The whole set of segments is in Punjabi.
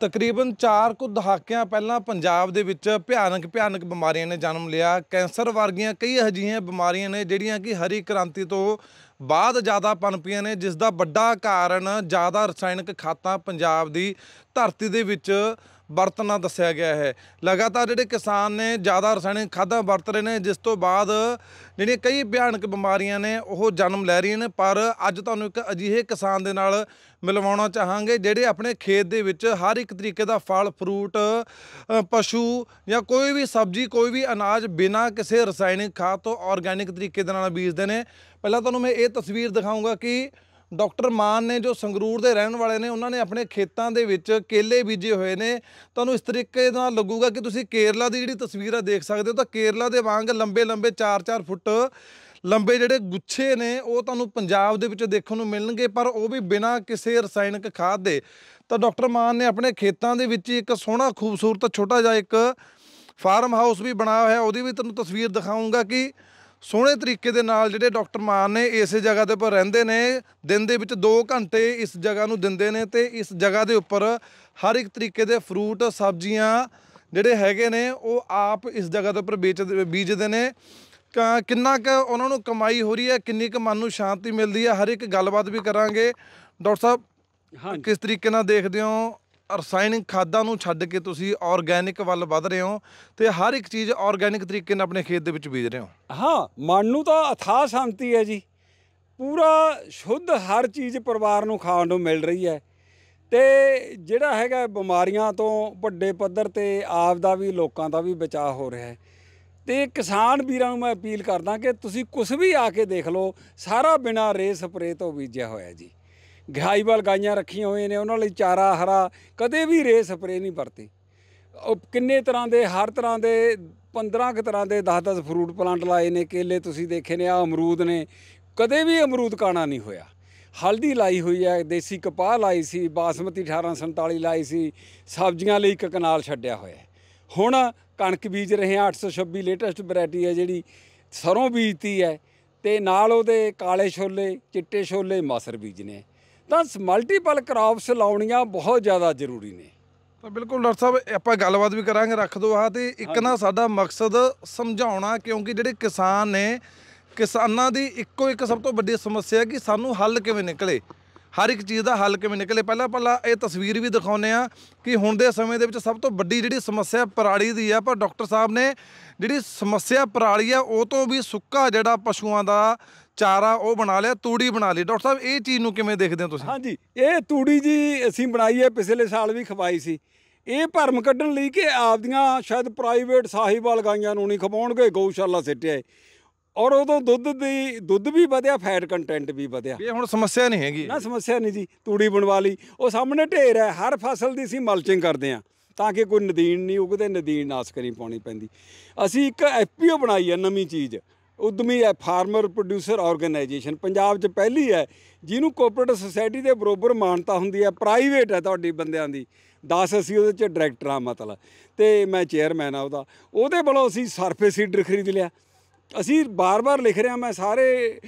ਤਕਰੀਬਨ 4 ਕੁ ਦਹਾਕਿਆਂ ਪਹਿਲਾਂ ਪੰਜਾਬ ਦੇ ਵਿੱਚ ਭਿਆਨਕ ਭਿਆਨਕ ਬਿਮਾਰੀਆਂ ਨੇ ਜਨਮ ਲਿਆ ਕੈਂਸਰ ਵਰਗੀਆਂ ਕਈ ਅਜਿਹੀਆਂ ਬਿਮਾਰੀਆਂ ਨੇ ਜਿਹੜੀਆਂ ਕਿ ਹਰੀ ਕ੍ਰਾਂਤੀ ਤੋਂ ਬਾਅਦ ਜ਼ਿਆਦਾ ਪਨਪੀਆਂ ਨੇ ਜਿਸ ਦਾ ਵੱਡਾ ਕਾਰਨ ਜ਼ਿਆਦਾ ਰਸਾਇਣਿਕ ਖਾਤਾਂ ਪੰਜਾਬ ਦੀ ਧਰਤੀ ਦੇ ਵਿੱਚ ਵਰਤਣਾ ਦੱਸਿਆ ਗਿਆ ਹੈ ਲਗਾਤਾਰ ਜਿਹੜੇ ਕਿਸਾਨ ਨੇ ਜ਼ਿਆਦਾ ਰਸਾਇਣਿਕ ਖਾਦਾਂ ਵਰਤ ਰਹੇ ਨੇ ਜਿਸ ਤੋਂ ਬਾਅਦ ਜਿਹੜੀਆਂ ਕਈ ਭਿਆਨਕ ਬਿਮਾਰੀਆਂ ਨੇ ਉਹ ਜਨਮ ਲੈ ਰਹੀਆਂ ਨੇ ਪਰ ਅੱਜ ਤੁਹਾਨੂੰ ਇੱਕ ਅਜਿਹੇ ਕਿਸਾਨ ਦੇ ਨਾਲ ਮਿਲਵਾਉਣਾ ਚਾਹਾਂਗੇ ਜਿਹੜੇ ਆਪਣੇ ਖੇਤ ਦੇ ਵਿੱਚ ਹਰ ਇੱਕ ਤਰੀਕੇ ਦਾ ਫਲ ਫਰੂਟ ਪਸ਼ੂ ਜਾਂ ਕੋਈ ਵੀ ਸਬਜ਼ੀ ਕੋਈ ਵੀ ਅਨਾਜ ਬਿਨਾਂ ਕਿਸੇ ਰਸਾਇਣਿਕ ਖਾਦ ਤੋਂ ਆਰਗੈਨਿਕ ਤਰੀਕੇ ਦੇ ਨਾਲ ਬੀਜਦੇ ਨੇ ਪਹਿਲਾਂ ਤੁਹਾਨੂੰ ਮੈਂ ਇਹ ਤਸਵੀਰ ਦਿਖਾਉਂਗਾ ਕਿ ਡਾਕਟਰ ਮਾਨ ਨੇ ਜੋ ਸੰਗਰੂਰ ਦੇ ਰਹਿਣ ਵਾਲੇ ਨੇ ਉਹਨਾਂ ਨੇ ਆਪਣੇ ਖੇਤਾਂ ਦੇ ਵਿੱਚ ਕੇਲੇ ਬੀਜੇ ਹੋਏ ਨੇ ਤੁਹਾਨੂੰ ਇਸ ਤਰੀਕੇ ਨਾਲ ਲੱਗੂਗਾ ਕਿ ਤੁਸੀਂ ਕੇਰਲਾ ਦੀ ਜਿਹੜੀ ਤਸਵੀਰ ਆ ਦੇਖ ਸਕਦੇ ਹੋ ਤਾਂ ਕੇਰਲਾ ਦੇ ਵਾਂਗ ਲੰਬੇ ਲੰਬੇ 4-4 ਫੁੱਟ ਲੰਬੇ ਜਿਹੜੇ ਗੁੱਛੇ ਨੇ ਉਹ ਤੁਹਾਨੂੰ ਪੰਜਾਬ ਦੇ ਵਿੱਚ ਦੇਖਣ ਨੂੰ ਮਿਲਣਗੇ ਪਰ ਉਹ ਵੀ ਬਿਨਾਂ ਕਿਸੇ ਰਸਾਇਣਿਕ ਖਾਦ ਦੇ ਤਾਂ ਡਾਕਟਰ ਮਾਨ ਨੇ ਆਪਣੇ ਖੇਤਾਂ ਦੇ ਵਿੱਚ ਇੱਕ ਸੋਹਣਾ ਖੂਬਸੂਰਤ ਛੋਟਾ ਜਿਹਾ ਇੱਕ ਫਾਰਮ ਹਾਊਸ ਵੀ ਬਣਾਇਆ ਹੋਇਆ ਉਹਦੀ ਵੀ ਤੁਹਾਨੂੰ ਤਸਵੀਰ ਦਿਖਾਉਂਗਾ ਕਿ ਸੋਹਣੇ ਤਰੀਕੇ ਦੇ ਨਾਲ ਜਿਹੜੇ ਡਾਕਟਰ ਮਾਨ ਨੇ ਇਸੇ ਜਗ੍ਹਾ ਦੇ ਉੱਪਰ ਰਹਿੰਦੇ ਨੇ ਦਿਨ ਦੇ ਵਿੱਚ 2 ਘੰਟੇ ਇਸ ਜਗ੍ਹਾ ਨੂੰ ਦਿੰਦੇ ਨੇ ਤੇ ਇਸ ਜਗ੍ਹਾ ਦੇ ਉੱਪਰ ਹਰ ਇੱਕ ਤਰੀਕੇ ਦੇ ਫਰੂਟ ਸਬਜ਼ੀਆਂ ਜਿਹੜੇ ਹੈਗੇ ਨੇ ਉਹ ਆਪ ਇਸ ਜਗ੍ਹਾ ਦੇ ਉੱਪਰ ਵੇਚਦੇ ਬੀਜਦੇ ਨੇ ਕਿੰਨਾ ਕੁ ਉਹਨਾਂ ਨੂੰ ਕਮਾਈ ਹੋ ਰਹੀ ਹੈ ਕਿੰਨੀ ਕੁ ਮਨ ਨੂੰ ਸ਼ਾਂਤੀ ਮਿਲਦੀ ਹੈ ਹਰ ਇੱਕ ਗੱਲਬਾਤ ਵੀ ਕਰਾਂਗੇ ਡਾਕਟਰ ਸਾਹਿਬ ਕਿਸ ਤਰੀਕੇ ਨਾਲ ਦੇਖਦੇ ਹੋ ਰਸਾਇਣਿਕ ਖਾਦਾਂ ਨੂੰ ਛੱਡ ਕੇ ਤੁਸੀਂ ਆਰਗੈਨਿਕ ਵੱਲ ਵੱਧ ਰਹੇ ਹੋ ਤੇ ਹਰ ਇੱਕ ਚੀਜ਼ ਆਰਗੈਨਿਕ ਤਰੀਕੇ ਨਾਲ ਆਪਣੇ ਖੇਤ ਦੇ ਵਿੱਚ ਬੀਜ ਰਹੇ ਹੋ ਹਾਂ ਮਨ ਨੂੰ ਤਾਂ ਅਥਾ ਸ਼ਾਂਤੀ ਹੈ ਜੀ ਪੂਰਾ ਸ਼ੁੱਧ ਹਰ ਚੀਜ਼ ਪਰਿਵਾਰ ਨੂੰ ਖਾਣ ਨੂੰ ਮਿਲ ਰਹੀ ਹੈ ਤੇ ਜਿਹੜਾ ਹੈਗਾ ਬਿਮਾਰੀਆਂ ਤੋਂ ਵੱਡੇ ਪੱਧਰ ਤੇ ਆਪ ਦਾ ਵੀ ਲੋਕਾਂ ਦਾ ਵੀ ਬਚਾਅ ਹੋ ਰਿਹਾ ਹੈ ਤੇ ਕਿਸਾਨ ਵੀਰਾਂ ਨੂੰ ਮੈਂ ਅਪੀਲ ਕਰਦਾ ਕਿ ਤੁਸੀਂ ਕੁਝ ਵੀ ਆ ਕੇ ਦੇਖ ਲਓ ਸਾਰਾ ਬਿਨਾ ਰੇ ਸਪਰੇ ਤੋਂ ਬੀਜਿਆ ਹੋਇਆ ਜੀ ਘਾਈਵਾਲ ਗਾਈਆਂ ਰੱਖੀਆਂ ਹੋਈਆਂ ਨੇ ਉਹਨਾਂ ਲਈ ਚਾਰਾ ਹਰਾ ਕਦੇ ਵੀ ਰੇ ਸਪਰੇ ਨਹੀਂ ਵਰਤੀ ਉਹ ਕਿੰਨੇ ਤਰ੍ਹਾਂ ਦੇ ਹਰ ਤਰ੍ਹਾਂ ਦੇ 15 ਕਿ ਤਰ੍ਹਾਂ ਦੇ 10-10 ਫਰੂਟ ਪਲਾਂਟ ਲਾਏ ਨੇ ਕੇਲੇ ਤੁਸੀਂ ਦੇਖੇ ਨੇ ਆ ਅਮਰੂਦ ਨੇ ਕਦੇ ਵੀ ਅਮਰੂਦ ਕਾਣਾ ਨਹੀਂ ਹੋਇਆ ਹਲਦੀ ਲਾਈ ਹੋਈ ਹੈ ਦੇਸੀ ਕਪਾਹ ਲਾਈ ਸੀ ਬਾਸਮਤੀ 1847 ਲਾਈ ਸੀ ਸਬਜ਼ੀਆਂ ਲਈ ਇੱਕ ਕਨਾਲ ਛੱਡਿਆ ਹੋਇਆ ਹੁਣ ਕਣਕ ਬੀਜ ਰਹੇ ਆ 826 ਲੇਟੈਸਟ ਵੈਰਾਈਟੀ ਹੈ ਜਿਹੜੀ ਸਰੋਂ ਬੀਜਤੀ ਹੈ ਤੇ ਨਾਲ ਉਹਦੇ ਕਾਲੇ ਛੋਲੇ ਚਿੱਟੇ ਛੋਲੇ ਮਸਰ ਬੀਜਨੇ ਤਾਂ ਮਲਟੀਪਲ ਕ੍ਰਾਪਸ ਲਾਉਣੀਆਂ ਬਹੁਤ ਜ਼ਿਆਦਾ ਜ਼ਰੂਰੀ ਨੇ ਤਾਂ ਬਿਲਕੁਲ ਡਾਕਟਰ ਸਾਹਿਬ ਆਪਾਂ ਗੱਲਬਾਤ ਵੀ ਕਰਾਂਗੇ ਰੱਖ ਦੋ ਆ ਤੇ ਇੱਕ ਨਾ ਸਾਡਾ ਮਕਸਦ ਸਮਝਾਉਣਾ ਕਿਉਂਕਿ ਜਿਹੜੇ ਕਿਸਾਨ ਨੇ ਕਿਸਾਨਾਂ ਦੀ ਇੱਕੋ ਇੱਕ ਸਭ ਤੋਂ ਵੱਡੀ ਸਮੱਸਿਆ ਕਿ ਸਾਨੂੰ ਹੱਲ ਕਿਵੇਂ ਨਿਕਲੇ ਹਰ ਇੱਕ ਚੀਜ਼ ਦਾ ਹੱਲ ਕਿਵੇਂ ਨਿਕਲੇ ਪਹਿਲਾਂ ਪਹਿਲਾਂ ਇਹ ਤਸਵੀਰ ਵੀ ਦਿਖਾਉਨੇ ਆ ਕਿ ਹੁਣ ਦੇ ਸਮੇਂ ਦੇ ਵਿੱਚ ਸਭ ਤੋਂ ਵੱਡੀ ਜਿਹੜੀ ਸਮੱਸਿਆ ਪਰਾਲੀ ਦੀ ਆ ਪਰ ਡਾਕਟਰ ਸਾਹਿਬ ਨੇ ਜਿਹੜੀ ਸਮੱਸਿਆ ਪਰਾਲੀ ਆ ਉਹ ਤੋਂ ਵੀ ਸੁੱਕਾ ਜਿਹੜਾ ਪਸ਼ੂਆਂ ਦਾ ਚਾਰਾ ਉਹ ਬਣਾ ਲਿਆ ਤੂੜੀ ਬਣਾ ਲਈ ਡਾਕਟਰ ਸਾਹਿਬ ਇਹ ਚੀਜ਼ ਨੂੰ ਕਿਵੇਂ ਦੇਖਦੇ ਹੋ ਤੁਸੀਂ ਹਾਂਜੀ ਇਹ ਤੂੜੀ ਜੀ ਅਸੀਂ ਬਣਾਈ ਹੈ ਪਿਛਲੇ ਸਾਲ ਵੀ ਖਵਾਈ ਸੀ ਇਹ ਭਰਮ ਕੱਢਣ ਲਈ ਕਿ ਆਪਦੀਆਂ ਸ਼ਾਇਦ ਪ੍ਰਾਈਵੇਟ ਸਾਹੀਵਾਲ ਗਾਈਆਂ ਨੂੰ ਨਹੀਂ ਖਵਾਉਣਗੇ ਗਊਸ਼ਾਲਾ ਸਿੱਟਿਆ ਔਰ ਉਦੋਂ ਦੁੱਧ ਦੀ ਦੁੱਧ ਵੀ ਵਧਿਆ ਫੈਟ ਕੰਟੈਂਟ ਵੀ ਵਧਿਆ ਇਹ ਹੁਣ ਸਮੱਸਿਆ ਨਹੀਂ ਹੈਗੀ ਨਾ ਸਮੱਸਿਆ ਨਹੀਂ ਜੀ ਤੂੜੀ ਬਣਵਾ ਲਈ ਉਹ ਸਾਹਮਣੇ ਢੇਰ ਹੈ ਹਰ ਫਸਲ ਦੀ ਅਸੀਂ ਮਲਚਿੰਗ ਕਰਦੇ ਆ ਤਾਂ ਕਿ ਕੋਈ ਨਦੀਨ ਨਹੀਂ ਉਗਦੇ ਨਦੀਨ ਨਾਸ ਕਰੀ ਪਾਉਣੀ ਪੈਂਦੀ ਅਸੀਂ ਇੱਕ ਐਫਪੀਓ ਬਣਾਈ ਹੈ ਨਵੀਂ ਚੀਜ਼ ਉਦਮੀ ਹੈ ਫਾਰਮਰ ਪ੍ਰੋਡਿਊਸਰ ਆਰਗੇਨਾਈਜੇਸ਼ਨ ਪੰਜਾਬ 'ਚ ਪਹਿਲੀ ਹੈ ਜਿਹਨੂੰ ਕੋਆਪਰੇਟਿਵ ਸੁਸਾਇਟੀ ਦੇ ਬਰੋਬਰ ਮਾਨਤਾ ਹੁੰਦੀ ਹੈ ਪ੍ਰਾਈਵੇਟ ਹੈ ਤੁਹਾਡੀ ਬੰਦਿਆਂ ਦੀ 10 ਅਸੀਂ ਉਹਦੇ 'ਚ ਡਾਇਰੈਕਟਰ ਆ ਮਤਲਬ ਤੇ ਮੈਂ ਚੇਅਰਮੈਨ ਆ ਉਹਦਾ ਉਹਦੇ ਵੱਲੋਂ ਅਸੀਂ ਸਰਫੇਸ ਸੀਡਰ ਖਰੀਦ ਲਿਆ ਅਸੀਂ ਬਾਰ-ਬਾਰ ਲਿਖ ਰਿਹਾ ਮੈਂ ਸਾਰੇ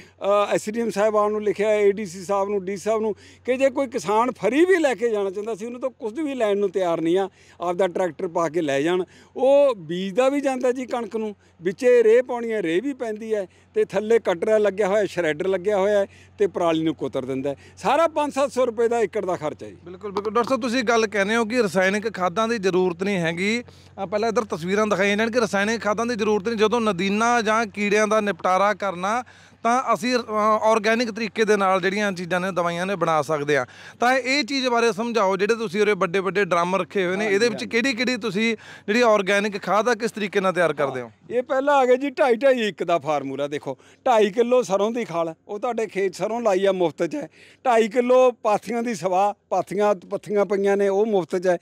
ਐਸਡੀਐਮ ਸਾਹਿਬਾਨ ਨੂੰ ਲਿਖਿਆ ਏਡੀਸੀ ਸਾਹਿਬ ਨੂੰ ਡੀ ਸਾਹਿਬ ਨੂੰ ਕਿ ਜੇ ਕੋਈ ਕਿਸਾਨ ਫਰੀ ਵੀ ਲੈ ਕੇ ਜਾਣਾ ਚਾਹੁੰਦਾ ਸੀ ਉਹਨੂੰ ਤਾਂ ਕੁਝ ਵੀ ਲੈਣ ਨੂੰ ਤਿਆਰ ਨਹੀਂ ਆ ਆਪਦਾ ਟਰੈਕਟਰ ਪਾ ਕੇ ਲੈ ਜਾਣ ਉਹ ਬੀਜ ਦਾ ਵੀ ਜਾਂਦਾ ਜੀ ਕਣਕ ਨੂੰ ਵਿੱਚੇ ਰੇਹ ਪਾਉਣੀ ਹੈ ਰੇਹ ਵੀ ਪੈਂਦੀ ਹੈ ਤੇ ਥੱਲੇ ਕਟਰਾ ਲੱਗਿਆ ਹੋਇਆ ਸ਼ਰੈਡਰ ਲੱਗਿਆ ਹੋਇਆ ਤੇ ਪਰਾਲੀ ਨੂੰ ਕੁਤਰ ਦਿੰਦਾ ਸਾਰਾ 5-700 ਰੁਪਏ ਦਾ ਏਕੜ ਦਾ ਖਰਚਾ ਜੀ ਬਿਲਕੁਲ ਬਿਲਕੁਲ ਡਾਕਟਰ ਸਾਹਿਬ ਤੁਸੀਂ ਗੱਲ ਕਹਿੰਦੇ ਹੋ ਕਿ ਰਸਾਇਣਿਕ ਖਾਦਾਂ ਦੀ ਜ਼ਰੂਰਤ ਨਹੀਂ ਹੈਗੀ ਆ ਪਹਿਲਾਂ ਇਧਰ ਤਸਵੀਰਾਂ ਦਿਖਾਈਆਂ ਜਾਂਦੀਆਂ ਕਿ ਰਸਾਇਣਿਕ ਖਾਦਾਂ ਦੀ ਜ਼ਰੂਰਤ ਨਹੀਂ ਜਦੋਂ ਨਦੀਨਾ ਜਾਂ ਕੀੜਿਆਂ ਦਾ ਨਿਪਟਾਰਾ ਕਰਨਾ ਤਾਂ ਅਸੀਂ ਆਰਗੈਨਿਕ ਤਰੀਕੇ ਦੇ ਨਾਲ ਜਿਹੜੀਆਂ ਚੀਜ਼ਾਂ ਨੇ ਦਵਾਈਆਂ ਨੇ ਬਣਾ ਸਕਦੇ ਆ ਤਾਂ ਇਹ ਚੀਜ਼ ਬਾਰੇ ਸਮਝਾਓ ਜਿਹੜੇ ਤੁਸੀਂ ਉਹਰੇ ਵੱਡੇ ਵੱਡੇ ਡਰਮ ਰੱਖੇ ਹੋਏ ਨੇ ਇਹਦੇ ਵਿੱਚ ਕਿਹੜੀ ਕਿਹੜੀ ਤੁਸੀਂ ਜਿਹੜੀ ਆਰਗੈਨਿਕ ਖਾਦ ਆ ਕਿਸ ਤਰੀਕੇ ਨਾਲ ਤਿਆਰ ਕਰਦੇ ਹੋ ਇਹ ਪਹਿਲਾਂ ਆ ਗਿਆ ਜੀ 2.5 2.5 ਇੱਕ ਦਾ ਫਾਰਮੂਲਾ ਦੇਖੋ 2.5 ਕਿਲੋ ਸਰੋਂ ਦੀ ਖਾਲ ਉਹ ਤੁਹਾਡੇ ਖੇਤ ਸਰੋਂ ਲਾਈ ਆ ਮੁਫਤ 'ਚ ਹੈ 2.5 ਕਿਲੋ ਪਾਥੀਆਂ ਦੀ ਸਵਾ ਪਾਥੀਆਂ ਪੱਥੀਆਂ ਪਈਆਂ ਨੇ ਉਹ ਮੁਫਤ 'ਚ ਹੈ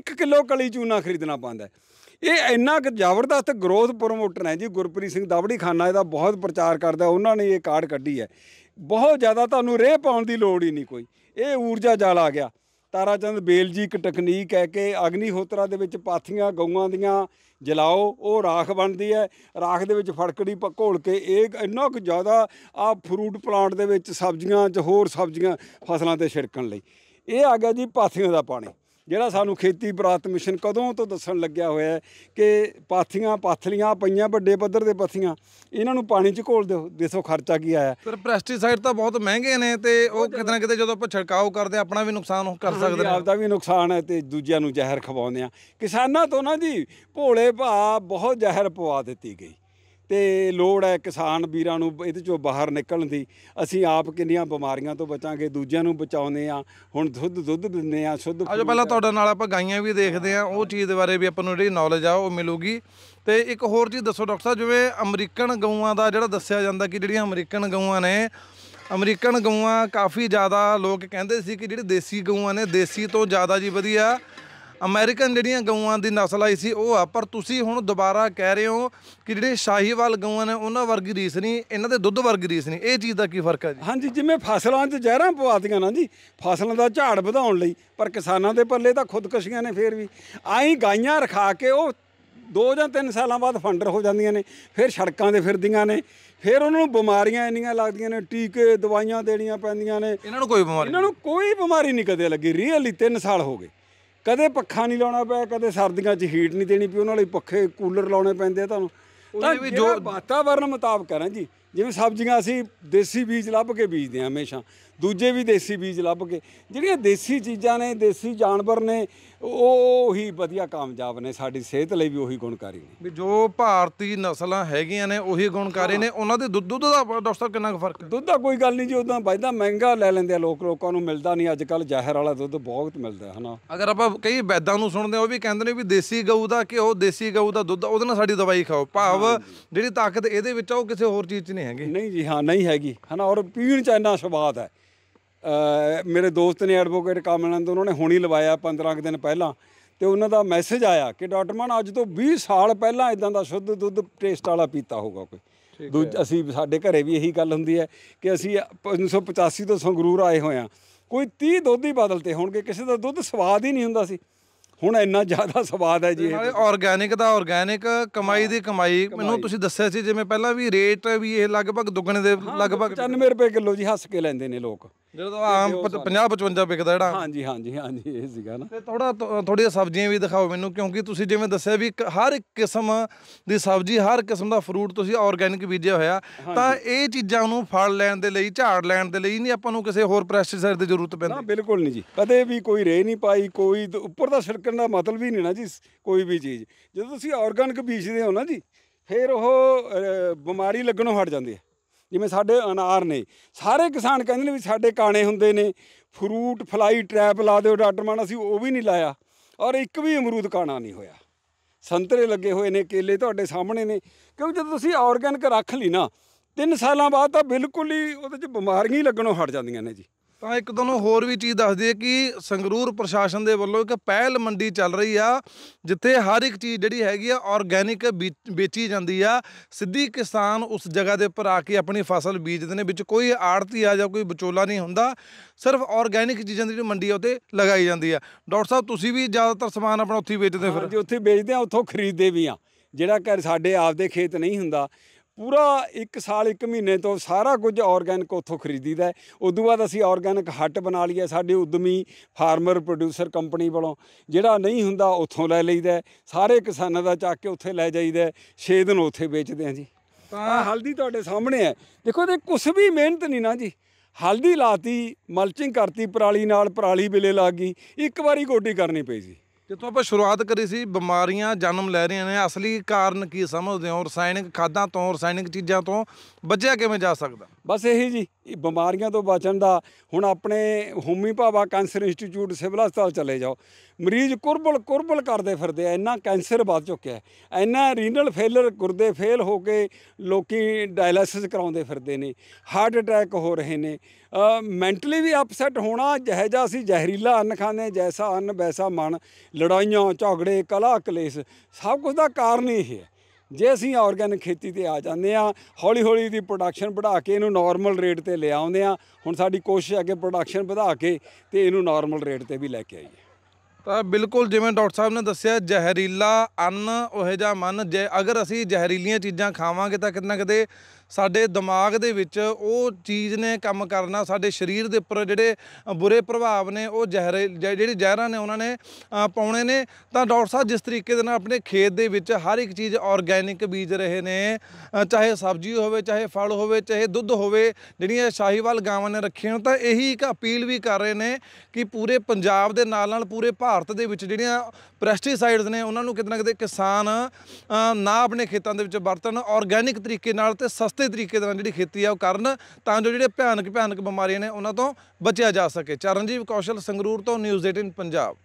1 ਕਿਲੋ ਕਲੀ ਚੂਨਾ ਖਰੀਦਣਾ ਪੈਂਦਾ ਹੈ ਇਹ ਇੰਨਾ ਕਿ ਜ਼ਬਰਦਸਤ ਗਰੋਥ ਪ੍ਰੋਮੋਟਰ ਹੈ ਜੀ ਗੁਰਪ੍ਰੀਤ ਸਿੰਘ ਦਾਵੜੀ ਖਾਨਾ ਇਹਦਾ ਬਹੁਤ ਪ੍ਰਚਾਰ ਕਰਦਾ ਉਹਨਾਂ ਨੇ ਇਹ ਕਾਰਡ ਕੱਢੀ ਹੈ ਬਹੁਤ ਜ਼ਿਆਦਾ ਤੁਹਾਨੂੰ ਰੇਹ ਪਾਉਣ ਦੀ ਲੋੜ ਹੀ ਨਹੀਂ ਕੋਈ ਇਹ ਊਰਜਾ ਜਾਲ ਆ ਗਿਆ ਤਾਰਾਚੰਦ ਬੇਲ ਜੀ ਇੱਕ ਟੈਕਨੀਕ ਹੈ ਕਿ ਅਗਨੀ ਹੋਤਰਾ ਦੇ ਵਿੱਚ ਪਾਥੀਆਂ ਗਊਆਂ ਦੀਆਂ ਜਲਾਓ ਉਹ ਰਾਖ ਬਣਦੀ ਹੈ ਰਾਖ ਦੇ ਵਿੱਚ ਫੜਕੜੀ ਪਕੋਲ ਕੇ ਇਹ ਇੰਨਾ ਕੁ ਜ਼ਿਆਦਾ ਆ ਫਰੂਟ ਪਲਾਂਟ ਦੇ ਵਿੱਚ ਸਬਜ਼ੀਆਂ ਚ ਹੋਰ ਸਬਜ਼ੀਆਂ ਫਸਲਾਂ ਤੇ ਛਿੜਕਣ ਲਈ ਇਹ ਆ ਗਿਆ ਜੀ ਪਾਥੀਆਂ ਦਾ ਪਾਣੀ ਜਿਹੜਾ ਸਾਨੂੰ ਖੇਤੀ ਪ੍ਰਾਤ ਮਿਸ਼ਨ ਕਦੋਂ ਤੋਂ ਦੱਸਣ ਲੱਗਿਆ ਹੋਇਆ ਕਿ ਪਾਥੀਆਂ ਪਾਥਲੀਆਂ ਪਈਆਂ ਵੱਡੇ ਪੱਧਰ ਦੇ ਪਥੀਆਂ ਇਹਨਾਂ ਨੂੰ ਪਾਣੀ 'ਚ ਘੋਲ ਦਿਓ ਦੇਖੋ ਖਰਚਾ ਕੀ ਆਇਆ ਪਰ ਪ੍ਰੈਸਟੀਸਾਈਡ ਤਾਂ ਬਹੁਤ ਮਹਿੰਗੇ ਨੇ ਤੇ ਉਹ ਕਿਤੇ ਨਾ ਕਿਤੇ ਜਦੋਂ ਆਪਾਂ ਛਿੜਕਾਉ ਕਰਦੇ ਆਪਣਾ ਵੀ ਨੁਕਸਾਨ ਕਰ ਸਕਦੇ ਆ ਆਪਦਾ ਵੀ ਨੁਕਸਾਨ ਹੈ ਤੇ ਦੂਜਿਆਂ ਨੂੰ ਜ਼ਹਿਰ ਖਵਾਉਂਦੇ ਆ ਕਿਸਾਨਾਂ ਤੋਂ ਨਾ ਜੀ ਭੋਲੇ ਭਾ ਬਹੁਤ ਜ਼ਹਿਰ ਪਵਾ ਦਿੱਤੀ ਗਈ ਤੇ ਲੋੜ ਹੈ ਕਿਸਾਨ ਵੀਰਾਂ ਨੂੰ ਇਹਦੇ ਚੋਂ ਬਾਹਰ ਨਿਕਲਣ ਦੀ ਅਸੀਂ ਆਪ ਕਿੰਨੀਆਂ ਬਿਮਾਰੀਆਂ ਤੋਂ ਬਚਾਂਗੇ ਦੂਜਿਆਂ ਨੂੰ ਬਚਾਉਂਦੇ ਆ ਹੁਣ ਦੁੱਧ ਦੁੱਧ ਦਿੰਦੇ ਆ ਸ਼ੁੱਧ ਅੱਜ ਪਹਿਲਾਂ ਤੁਹਾਡੇ ਨਾਲ ਆਪਾਂ ਗਾਈਆਂ ਵੀ ਦੇਖਦੇ ਆ ਉਹ ਚੀਜ਼ ਬਾਰੇ ਵੀ ਆਪਾਂ ਨੂੰ ਜਿਹੜੀ ਨੌਲੇਜ ਆ ਉਹ ਮਿਲੂਗੀ ਤੇ ਇੱਕ ਹੋਰ ਚੀਜ਼ ਦੱਸੋ ਡਾਕਟਰ ਸਾਹਿਬ ਜਿਵੇਂ ਅਮਰੀਕਨ ਗਊਆਂ ਦਾ ਜਿਹੜਾ ਦੱਸਿਆ ਜਾਂਦਾ ਕਿ ਜਿਹੜੀਆਂ ਅਮਰੀਕਨ ਗਊਆਂ ਨੇ ਅਮਰੀਕਨ ਗਊਆਂ ਕਾਫੀ ਜ਼ਿਆਦਾ ਲੋਕ ਕਹਿੰਦੇ ਸੀ ਕਿ ਜਿਹੜੇ ਦੇਸੀ ਗਊਆਂ ਨੇ ਦੇਸੀ ਤੋਂ ਜ਼ਿਆਦਾ ਜੀ ਵਧੀਆ ਅਮਰੀਕਨ ਜਿਹੜੀਆਂ ਗਊਆਂ ਦੀ ਨਸਲ ਆਈ ਸੀ ਉਹ ਆ ਪਰ ਤੁਸੀਂ ਹੁਣ ਦੁਬਾਰਾ ਕਹਿ ਰਹੇ ਹੋ ਕਿ ਜਿਹੜੇ ਸ਼ਾਹੀਵਾਲ ਗਊਆਂ ਨੇ ਉਹਨਾਂ ਵਰਗੀ ਰੀਸ ਨਹੀਂ ਇਹਨਾਂ ਦੇ ਦੁੱਧ ਵਰਗੀ ਰੀਸ ਨਹੀਂ ਇਹ ਚੀਜ਼ ਦਾ ਕੀ ਫਰਕ ਹੈ ਜੀ ਹਾਂਜੀ ਜਿਵੇਂ ਫਸਲਾਂ 'ਚ ਜ਼ਹਿਰਾਂ ਪਵਾਤੀਆਂ ਨਾ ਜੀ ਫਸਲਾਂ ਦਾ ਝਾੜ ਵਧਾਉਣ ਲਈ ਪਰ ਕਿਸਾਨਾਂ ਦੇ ਪੱਲੇ ਤਾਂ ਖੁਦਕਸ਼ੀਆਂ ਨੇ ਫੇਰ ਵੀ ਆਈ ਗਾਈਆਂ ਰਖਾ ਕੇ ਉਹ 2 ਜਾਂ 3 ਸਾਲਾਂ ਬਾਅਦ ਫੰਡਰ ਹੋ ਜਾਂਦੀਆਂ ਨੇ ਫਿਰ ਸੜਕਾਂ ਦੇ ਫਿਰਦੀਆਂ ਨੇ ਫਿਰ ਉਹਨਾਂ ਨੂੰ ਬਿਮਾਰੀਆਂ ਇੰਨੀਆਂ ਲੱਗਦੀਆਂ ਨੇ ਟੀਕੇ ਦਵਾਈਆਂ ਦੇਣੀਆਂ ਪੈਂਦੀਆਂ ਨੇ ਇਹਨਾਂ ਨੂੰ ਕੋਈ ਬਿਮਾਰੀ ਇਹਨਾਂ ਨੂੰ ਕੋਈ ਬਿਮਾਰੀ ਨਹੀਂ ਕਦੇ ਲੱਗੀ ਰੀਅਲੀ 3 ਸਾਲ ਹੋ ਗਏ ਕਦੇ ਪੱਖਾ ਨਹੀਂ ਲਾਉਣਾ ਪਿਆ ਕਦੇ ਸਰਦੀਆਂ 'ਚ ਹੀਟ ਨਹੀਂ ਦੇਣੀ ਪਈ ਉਹਨਾਂ ਲਈ ਪੱਖੇ ਕੂਲਰ ਲਾਉਣੇ ਪੈਂਦੇ ਆ ਤੁਹਾਨੂੰ ਤਾਂ ਵੀ ਜੋ ਵਾਤਾਵਰਨ ਮੁਤਾਬਕ ਕਰਾਂ ਜੀ ਜਿਵੇਂ ਸਬਜ਼ੀਆਂ ਅਸੀਂ ਦੇਸੀ ਬੀਜ ਲੱਭ ਕੇ ਬੀਜਦੇ ਆ ਹਮੇਸ਼ਾ ਦੂਜੇ ਵੀ ਦੇਸੀ ਬੀਜ ਲੱਭ ਕੇ ਜਿਹੜੀਆਂ ਦੇਸੀ ਚੀਜ਼ਾਂ ਨੇ ਦੇਸੀ ਜਾਨਵਰ ਨੇ ਉਹ ਹੀ ਵਧੀਆ ਕਾਮਯਾਬ ਨੇ ਸਾਡੀ ਸਿਹਤ ਲਈ ਵੀ ਉਹੀ ਗੁਣਕਾਰੀ ਨੇ ਵੀ ਜੋ ਭਾਰਤੀ ਨਸਲਾਂ ਹੈਗੀਆਂ ਨੇ ਉਹੀ ਗੁਣਕਾਰੀ ਨੇ ਉਹਨਾਂ ਦੇ ਦੁੱਧ ਦੁੱਧ ਦਾ ਦੋਸਤੋ ਕਿੰਨਾ ਫਰਕ ਹੈ ਦੁੱਧ ਦਾ ਕੋਈ ਗੱਲ ਨਹੀਂ ਜੀ ਉਦਾਂ ਵਾਇਦਾ ਮਹਿੰਗਾ ਲੈ ਲੈਂਦੇ ਆ ਲੋਕ ਲੋਕਾਂ ਨੂੰ ਮਿਲਦਾ ਨਹੀਂ ਅੱਜ ਕੱਲ ਜ਼ਹਿਰ ਵਾਲਾ ਦੁੱਧ ਬਹੁਤ ਮਿਲਦਾ ਹਨਾ ਅਗਰ ਆਪਾਂ ਕਈ ਵੈਦਾਂ ਨੂੰ ਸੁਣਦੇ ਆ ਉਹ ਵੀ ਕਹਿੰਦੇ ਨੇ ਵੀ ਦੇਸੀ ਗਊ ਦਾ ਕਿ ਉਹ ਦੇਸੀ ਗਊ ਦਾ ਦੁੱਧ ਉਹਦੇ ਨਾਲ ਸਾਡੀ ਦਵਾਈ ਖਾਓ ਭਾਵ ਜਿਹੜੀ ਤਾਕਤ ਇਹਦੇ ਵਿੱਚ ਆ ਉਹ ਕਿਸੇ ਹੋਰ ਚੀਜ਼ 'ਚ ਨਹੀਂ ਹੈਗੀ ਨਹੀਂ ਜੀ ਹਾਂ ਨਹੀਂ ਹੈਗੀ ਹਨਾ ਔਰ ਪੀਣ ਚ ਇੰਨਾ ਸਵਾਦ ਹੈ ਮੇਰੇ ਦੋਸਤ ਨੇ ਐਡਵੋਕੇਟ ਕਾਮਲਨੰਦ ਉਹਨਾਂ ਨੇ ਹੁਣੀ ਲਵਾਇਆ 15 ਦਿਨ ਪਹਿਲਾਂ ਤੇ ਉਹਨਾਂ ਦਾ ਮੈਸੇਜ ਆਇਆ ਕਿ ਡਾਕਟਰ ਮਾਨ ਅੱਜ ਤੋਂ 20 ਸਾਲ ਪਹਿਲਾਂ ਇਦਾਂ ਦਾ ਸ਼ੁੱਧ ਦੁੱਧ ਟੇਸਟ ਵਾਲਾ ਪੀਤਾ ਹੋਗਾ ਕੋਈ ਦੂਜ ਅਸੀਂ ਸਾਡੇ ਘਰੇ ਵੀ ਇਹੀ ਗੱਲ ਹੁੰਦੀ ਹੈ ਕਿ ਅਸੀਂ 1985 ਤੋਂ ਸੰਗਰੂਰ ਆਏ ਹੋਏ ਆ ਕੋਈ 30 ਦੁੱਧ ਹੀ ਬਦਲਤੇ ਹੋਣਗੇ ਕਿਸੇ ਦਾ ਦੁੱਧ ਸਵਾਦ ਹੀ ਨਹੀਂ ਹੁੰਦਾ ਸੀ ਹੁਣ ਇੰਨਾ ਜ਼ਿਆਦਾ ਸਵਾਦ ਹੈ ਜੀ ਨਾਲੇ ਆਰਗੈਨਿਕ ਦਾ ਆਰਗੈਨਿਕ ਕਮਾਈ ਦੀ ਕਮਾਈ ਮੈਨੂੰ ਤੁਸੀਂ ਦੱਸਿਆ ਸੀ ਜਿਵੇਂ ਪਹਿਲਾਂ ਵੀ ਰੇਟ ਵੀ ਇਹ ਲਗਭਗ ਦੁੱਗਣੇ ਦੇ ਲਗਭਗ 95 ਰੁਪਏ ਕਿਲੋ ਜੀ ਹੱਸ ਕੇ ਲੈਂਦੇ ਨੇ ਲੋਕ ਜਦੋਂ ਆਮ 50 55 ਵਿਕਦਾ ਜਿਹੜਾ ਹਾਂਜੀ ਹਾਂਜੀ ਹਾਂਜੀ ਇਹ ਸੀਗਾ ਨਾ ਤੇ ਥੋੜਾ ਥੋੜੀਆਂ ਸਬਜ਼ੀਆਂ ਵੀ ਦਿਖਾਓ ਮੈਨੂੰ ਕਿਉਂਕਿ ਤੁਸੀਂ ਜਿਵੇਂ ਦੱਸਿਆ ਵੀ ਹਰ ਇੱਕ ਕਿਸਮ ਦੀ ਸਬਜ਼ੀ ਹਰ ਕਿਸਮ ਦਾ ਫਰੂਟ ਤੁਸੀਂ ਆਰਗੈਨਿਕ ਬੀਜਿਆ ਹੋਇਆ ਤਾਂ ਇਹ ਚੀਜ਼ਾਂ ਨੂੰ ਫੜ ਲੈਣ ਦੇ ਲਈ ਝਾੜ ਲੈਣ ਦੇ ਲਈ ਨਹੀਂ ਆਪਾਂ ਨੂੰ ਕਿਸੇ ਹੋਰ ਪ੍ਰੈਸਟੀਸਾਈਡ ਦੀ ਜ਼ਰੂਰਤ ਪੈਂਦੀ ਨਾ ਬਿਲਕੁਲ ਨਹੀਂ ਜੀ ਕਦੇ ਵੀ ਕੋਈ ਰੇ ਨਹੀਂ ਪਾਈ ਕੋਈ ਉੱਪਰ ਦਾ ਛਿੜਕਣ ਦਾ ਮਤਲਬ ਹੀ ਨਹੀਂ ਨਾ ਜੀ ਕੋਈ ਵੀ ਚੀਜ਼ ਜਦੋਂ ਤੁਸੀਂ ਆਰਗੈਨਿਕ ਬੀਜਦੇ ਹੋ ਨਾ ਜੀ ਫਿਰ ਉਹ ਬਿਮਾਰੀ ਲੱਗਣੋਂ ਹਟ ਜਾਂਦੀ ਹੈ ਜਿਵੇਂ ਸਾਡੇ ਅਨਾਰ ਨੇ ਸਾਰੇ ਕਿਸਾਨ ਕਹਿੰਦੇ ਨੇ ਵੀ ਸਾਡੇ ਕਾਣੇ ਹੁੰਦੇ ਨੇ ਫਰੂਟ ਫਲਾਈ ਟ੍ਰੈਪ ਲਾ ਦਿਓ ਡਾਕਟਰ ਮਾਨ ਅਸੀਂ ਉਹ ਵੀ ਨਹੀਂ ਲਾਇਆ ਔਰ ਇੱਕ ਵੀ ਅਮਰੂਦ ਕਾਣਾ ਨਹੀਂ ਹੋਇਆ ਸੰਤਰੇ ਲੱਗੇ ਹੋਏ ਨੇ ਕੇਲੇ ਤੁਹਾਡੇ ਸਾਹਮਣੇ ਨੇ ਕਿਉਂਕਿ ਜਦੋਂ ਤੁਸੀਂ ਆਰਗੈਨਿਕ ਰੱਖ ਲਈ ਨਾ 3 ਸਾਲਾਂ ਬਾਅਦ ਤਾਂ ਬਿਲਕੁਲ ਹੀ ਉਹਦੇ 'ਚ ਬਿਮਾਰੀਆਂ ਹੀ ਲੱਗਣੋਂ ਹਟ ਜਾਂਦੀਆਂ ਨੇ ਜੀ ਤਾਂ ਇੱਕ ਤੁਹਾਨੂੰ ਹੋਰ ਵੀ ਚੀਜ਼ ਦੱਸ ਦਈਏ ਕਿ ਸੰਗਰੂਰ ਪ੍ਰਸ਼ਾਸਨ ਦੇ ਵੱਲੋਂ ਇੱਕ ਪਹਿਲ ਮੰਡੀ ਚੱਲ ਰਹੀ ਆ ਜਿੱਥੇ ਹਰ ਇੱਕ ਚੀਜ਼ ਜਿਹੜੀ ਹੈਗੀ ਆ ਆਰਗੈਨਿਕ ਵੇਚੀ ਜਾਂਦੀ ਆ ਸਿੱਧੀ ਕਿਸਾਨ ਉਸ ਜਗ੍ਹਾ ਦੇ ਉੱਪਰ ਆ ਕੇ ਆਪਣੀ ਫਸਲ ਬੀਜਦੇ ਨੇ ਵਿੱਚ ਕੋਈ ਆੜਤੀ ਆ ਜਾਂ ਕੋਈ ਵਿਚੋਲਾ ਨਹੀਂ ਹੁੰਦਾ ਸਿਰਫ ਆਰਗੈਨਿਕ ਚੀਜ਼ਾਂ ਦੀ ਜਿਹੜੀ ਮੰਡੀ ਆ ਉਤੇ ਲਗਾਈ ਜਾਂਦੀ ਆ ਡਾਕਟਰ ਸਾਹਿਬ ਤੁਸੀਂ ਵੀ ਜ਼ਿਆਦਾਤਰ ਸਮਾਨ ਆਪਣਾ ਉੱਥੇ ਵੇਚਦੇ ਫਿਰ ਜੀ ਉੱਥੇ ਵੇਚਦੇ ਆ ਉੱਥੋਂ ਖਰੀਦਦੇ ਵੀ ਆ ਜਿਹੜਾ ਘਰ ਸਾਡੇ ਆਪਦੇ ਖੇਤ ਨਹੀਂ ਹੁੰਦਾ ਪੂਰਾ 1 ਸਾਲ 1 ਮਹੀਨੇ ਤੋਂ ਸਾਰਾ ਕੁਝ ਆਰਗੈਨਿਕ ਉਥੋਂ ਖਰੀਦੀਦਾ ਹੈ ਉਦੋਂ ਬਾਅਦ ਅਸੀਂ ਆਰਗੈਨਿਕ ਹੱਟ ਬਣਾ ਲਈਏ ਸਾਡੇ ਉਦਮੀ ਫਾਰਮਰ ਪ੍ਰੋਡਿਊਸਰ ਕੰਪਨੀ ਵੱਲੋਂ ਜਿਹੜਾ ਨਹੀਂ ਹੁੰਦਾ ਉਥੋਂ ਲੈ ਲਈਦਾ ਸਾਰੇ ਕਿਸਾਨਾਂ ਦਾ ਚੱਕ ਕੇ ਉੱਥੇ ਲੈ ਜਾਈਦਾ 6 ਦਿਨ ਉੱਥੇ ਵੇਚਦੇ ਆ ਜੀ ਤਾਂ ਹਲਦੀ ਤੁਹਾਡੇ ਸਾਹਮਣੇ ਹੈ ਦੇਖੋ ਤੇ ਕੁਝ ਵੀ ਮਿਹਨਤ ਨਹੀਂ ਨਾ ਜੀ ਹਲਦੀ ਲਾਤੀ ਮਲਚਿੰਗ ਕਰਤੀ ਪਰਾਲੀ ਨਾਲ ਪਰਾਲੀ ਬਿਲੇ ਲੱਗ ਗਈ ਇੱਕ ਵਾਰੀ ਗੋਡੀ ਕਰਨੀ ਪਈ ਸੀ ਜਿੱਥੋਂ ਆਪਾਂ ਸ਼ੁਰੂਆਤ ਕਰੀ ਸੀ ਬਿਮਾਰੀਆਂ ਜਨਮ ਲੈ ਰਹੀਆਂ ਨੇ ਅਸਲੀ ਕਾਰਨ ਕੀ ਸਮਝਦੇ ਹੋ ਰਸਾਇਣਿਕ ਖਾਦਾਂ ਤੋਂ ਰਸਾਇਣਿਕ ਚੀਜ਼ਾਂ ਤੋਂ ਬਚਿਆ ਕਿਵੇਂ ਜਾ ਸਕਦਾ ਬਸ ਇਹੀ ਜੀ ਇਹ ਬਿਮਾਰੀਆਂ ਤੋਂ ਬਚਣ ਦਾ ਹੁਣ ਆਪਣੇ Homi Bhabha cancer institute civil ਹਸਪਤਾਲ ਚਲੇ ਜਾਓ ਮਰੀਜ਼ ਕੁਰਬਲ ਕੁਰਬਲ ਕਰਦੇ ਫਿਰਦੇ ਆ ਇੰਨਾ ਕੈਂਸਰ ਵੱਧ ਚੁੱਕਿਆ ਹੈ ਇੰਨਾ ਰੀਨਲ ਫੇਲਰ ਗੁਰਦੇ ਫੇਲ ਹੋ ਕੇ ਲੋਕੀ ਡਾਇਲਿਸਿਸ ਕਰਾਉਂਦੇ ਫਿਰਦੇ ਨੇ ਹਾਰਟ ਅਟੈਕ ਹੋ ਰਹੇ ਨੇ ਮੈਂਟਲੀ ਵੀ ਅਪਸੈਟ ਹੋਣਾ ਜਾ ਅਸੀਂ ਜ਼ਹਿਰੀਲਾ ਅੰਨ ਖਾਂਦੇ ਜੈਸਾ ਅੰਨ ਵੈਸਾ ਮਨ ਲੜਾਈਆਂ ਝਗੜੇ ਕਲਾ ਕਲੇਸ਼ ਸਭ ਕੁਝ ਦਾ ਕਾਰਨ ਹੀ ਹੈ ਜੇ ਅਸੀਂ ਆਰਗੈਨਿਕ ਖੇਤੀ ਤੇ ਆ ਜਾਂਦੇ ਆ ਹੌਲੀ ਹੌਲੀ ਦੀ ਪ੍ਰੋਡਕਸ਼ਨ ਵਧਾ ਕੇ ਇਹਨੂੰ ਨਾਰਮਲ ਰੇਟ ਤੇ ਲਿਆਉਂਦੇ ਆ ਹੁਣ ਸਾਡੀ ਕੋਸ਼ਿਸ਼ ਹੈ ਕਿ ਪ੍ਰੋਡਕਸ਼ਨ ਵਧਾ ਕੇ ਤੇ ਇਹਨੂੰ ਨਾਰਮਲ ਰੇਟ ਤੇ ਵੀ ਲੈ ਕੇ ਆਈਏ ਤਾਂ ਬਿਲਕੁਲ ਜਿਵੇਂ ਡਾਕਟਰ ਸਾਹਿਬ ਨੇ ਦੱਸਿਆ ਜ਼ਹਿਰੀਲਾ ਅੰਨ ਉਹ ਜਾਂ ਮਨ ਜੇ ਅਗਰ ਅਸੀਂ ਜ਼ਹਿਰੀਲੀਆਂ ਚੀਜ਼ਾਂ ਖਾਵਾਂਗੇ ਤਾਂ ਕਿੰਨਾ ਕਦੇ ਸਾਡੇ ਦਿਮਾਗ ਦੇ ਵਿੱਚ ਉਹ ਚੀਜ਼ ਨੇ ਕੰਮ ਕਰਨਾ ਸਾਡੇ ਸਰੀਰ ਦੇ ਉੱਪਰ ਜਿਹੜੇ ਬੁਰੇ ਪ੍ਰਭਾਵ ਨੇ ਉਹ ਜ਼ਹਿਰੇ ਜਿਹੜੇ ਜ਼ਹਿਰਾਂ ਨੇ ਉਹਨਾਂ ਨੇ ਪਾਉਣੇ ਨੇ ਤਾਂ ਡਾਕਟਰ ਸਾਹਿਬ ਜਿਸ ਤਰੀਕੇ ਦੇ ਨਾਲ ਆਪਣੇ ਖੇਤ ਦੇ ਵਿੱਚ ਹਰ ਇੱਕ ਚੀਜ਼ ਆਰਗੈਨਿਕ ਬੀਜ ਰਹੇ ਨੇ ਚਾਹੇ ਸਬਜ਼ੀ ਹੋਵੇ ਚਾਹੇ ਫਲ ਹੋਵੇ ਚਾਹੇ ਦੁੱਧ ਹੋਵੇ ਜਿਹੜੀਆਂ ਸ਼ਾਹੀਵਾਲ ਗਾਵਾਂ ਨੇ ਰੱਖੀਆਂ ਤਾਂ ਇਹੀ ਇੱਕ ਅਪੀਲ ਵੀ ਕਰ ਰਹੇ ਨੇ ਕਿ ਪੂਰੇ ਪੰਜਾਬ ਦੇ ਨਾਲ ਨਾਲ ਪੂਰੇ ਭਾਰਤ ਦੇ ਵਿੱਚ ਜਿਹੜੀਆਂ ਪ੍ਰੈਸਟੀਸਾਈਡਸ ਨੇ ਉਹਨਾਂ ਨੂੰ ਕਿਤਨਾ ਕਿਤੇ ਕਿਸਾਨ ਨਾ ਆਪਣੇ ਖੇਤਾਂ ਦੇ ਵਿੱਚ ਵਰਤਣ ਆਰਗੈਨਿਕ ਤਰੀਕੇ ਨਾਲ ਤੇ ਸਸਤੇ ਤਰੀਕੇ ਨਾਲ ਜਿਹੜੀ ਖੇਤੀ ਆ ਉਹ ਕਰਨ ਤਾਂ ਜੋ ਜਿਹੜੇ ਭਿਆਨਕ ਭਿਆਨਕ ਬਿਮਾਰੀਆਂ ਨੇ ਉਹਨਾਂ ਤੋਂ ਬਚਿਆ ਜਾ ਸਕੇ ਚਰਨਜੀਵ ਕੌਸ਼ਲ ਸੰਗਰੂਰ ਤੋਂ ਨਿਊਜ਼ 18 ਪੰਜਾਬ